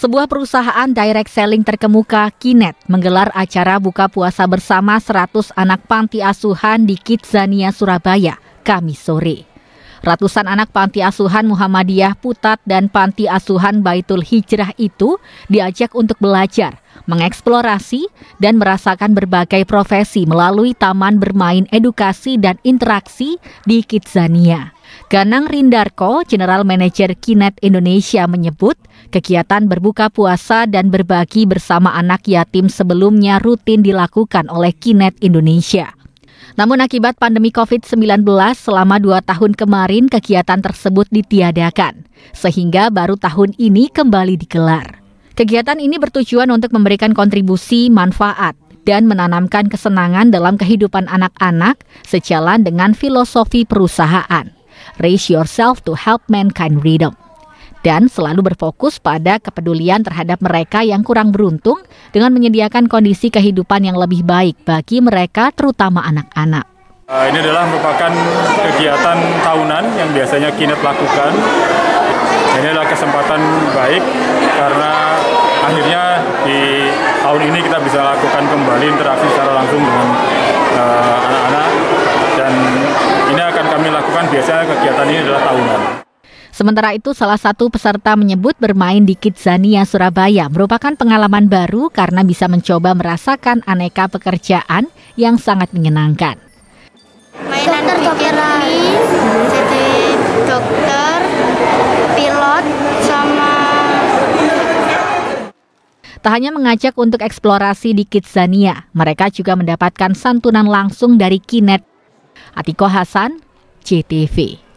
Sebuah perusahaan direct selling terkemuka, Kinet, menggelar acara buka puasa bersama 100 anak panti asuhan di Kidzania, Surabaya, Kamis sore. Ratusan anak panti asuhan Muhammadiyah Putat dan panti asuhan Baitul Hijrah itu diajak untuk belajar, mengeksplorasi, dan merasakan berbagai profesi melalui taman bermain edukasi dan interaksi di Kidzania. Ganang Rindarko, General Manager Kinet Indonesia menyebut, Kegiatan berbuka puasa dan berbagi bersama anak yatim sebelumnya rutin dilakukan oleh Kinet Indonesia. Namun akibat pandemi COVID-19 selama dua tahun kemarin kegiatan tersebut ditiadakan, sehingga baru tahun ini kembali digelar. Kegiatan ini bertujuan untuk memberikan kontribusi manfaat dan menanamkan kesenangan dalam kehidupan anak-anak sejalan dengan filosofi perusahaan. Raise yourself to help mankind freedom dan selalu berfokus pada kepedulian terhadap mereka yang kurang beruntung dengan menyediakan kondisi kehidupan yang lebih baik bagi mereka terutama anak-anak. Eh, ini adalah merupakan kegiatan tahunan yang biasanya Kinet lakukan. Ini adalah kesempatan baik karena akhirnya di tahun ini kita bisa lakukan kembali interaksi secara langsung dengan eh, anak-anak uh, anak -anak. dan ini akan kami lakukan biasanya kegiatan ini adalah tahunan. Sementara itu, salah satu peserta menyebut bermain di Kidzania Surabaya merupakan pengalaman baru karena bisa mencoba merasakan aneka pekerjaan yang sangat menyenangkan. Mainan dokter jadi dokter, pilot, sama Tak hanya mengajak untuk eksplorasi di Kidzania, mereka juga mendapatkan santunan langsung dari Kinet. Atiko Hasan, CTV.